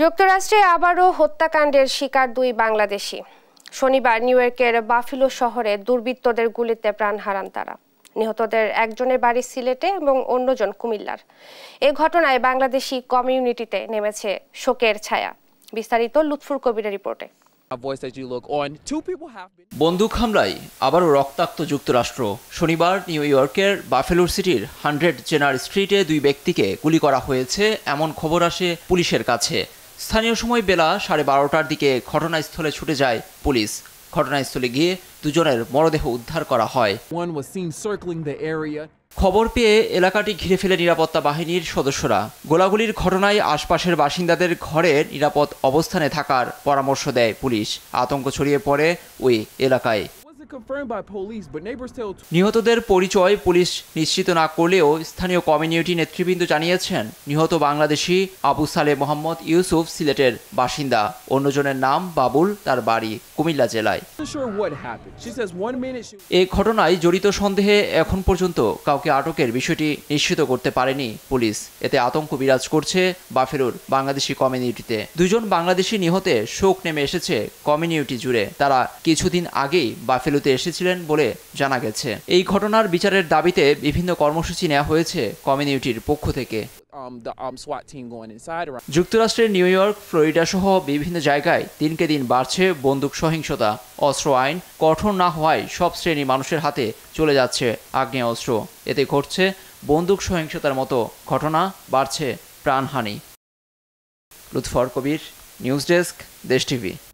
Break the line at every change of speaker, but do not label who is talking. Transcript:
যুক্তরাষ্ট্রে আবারও হত্যাকাণ্ডের শিকার দুই বাংলাদেশি শনিবার নিউ ইয়র্কের বাফিলো শহরে দুর্বৃত্তদের গুলিতে প্রাণ হারান তারা নিহতদের একজনের বাড়ি সিলেটে এবং অন্যজন কুমিল্লার এ ঘটনায় বাংলাদেশি কমিউনিটিতে নেমেছে শোকের ছায়া বিস্তারিত লুৎফুর কবিরের রিপোর্টে
বন্দুক হামলায় আবারও রক্তাক্ত যুক্তরাষ্ট্র শনিবার নিউ ইয়র্কের বাফেলোর সিটির হান্ড্রেড জেনার স্ট্রিটে দুই ব্যক্তিকে গুলি করা হয়েছে এমন খবর আসে পুলিশের কাছে স্থানীয় সময় বেলা সাড়ে বারোটার দিকে ঘটনাস্থলে ছুটে যায় পুলিশ ঘটনাস্থলে গিয়ে দুজনের মরদেহ উদ্ধার করা হয় খবর পেয়ে এলাকাটি ঘিরে ফেলে নিরাপত্তা বাহিনীর সদস্যরা গোলাগুলির ঘটনায় আশপাশের বাসিন্দাদের ঘরে নিরাপদ অবস্থানে থাকার পরামর্শ দেয় পুলিশ আতঙ্ক ছড়িয়ে পড়ে ওই এলাকায় নিহতদের পরিচয় পুলিশ নিশ্চিত না করলেও স্থানীয় কমিউনিটি নেতৃবৃন্দ জানিয়েছেন নিহত বাংলাদেশি আবু সালে মোহাম্মদ ইউসুফ সিলেটের বাসিন্দা অন্যজনের নাম বাবুল তার বাড়ি কুমিল্লা জেলায় এ ঘটনায় জড়িত সন্দেহে এখন পর্যন্ত কাউকে আটকের বিষয়টি নিশ্চিত করতে পারেনি পুলিশ এতে আতঙ্ক বিরাজ করছে বাফেরুর বাংলাদেশি কমিউনিটিতে দুজন বাংলাদেশি নিহতে শোক নেমে এসেছে কমিউনিটি জুড়ে তারা কিছুদিন আগেই বাফেলু ভিডিওতে এসেছিলেন বলে জানা গেছে এই ঘটনার বিচারের দাবিতে বিভিন্ন কর্মসূচি নেওয়া হয়েছে কমিউনিটির পক্ষ থেকে
um, um,
যুক্তরাষ্ট্রের নিউ ইয়র্ক ফ্লোরিডা সহ বিভিন্ন জায়গায় দিনকে দিন বাড়ছে বন্দুক সহিংসতা অস্ত্র আইন কঠোর না হওয়ায় সব শ্রেণী মানুষের হাতে চলে যাচ্ছে আগ্নেয় অস্ত্র এতে ঘটছে বন্দুক সহিংসতার মতো ঘটনা বাড়ছে প্রাণহানি Lutfar Kabir news desk Desh TV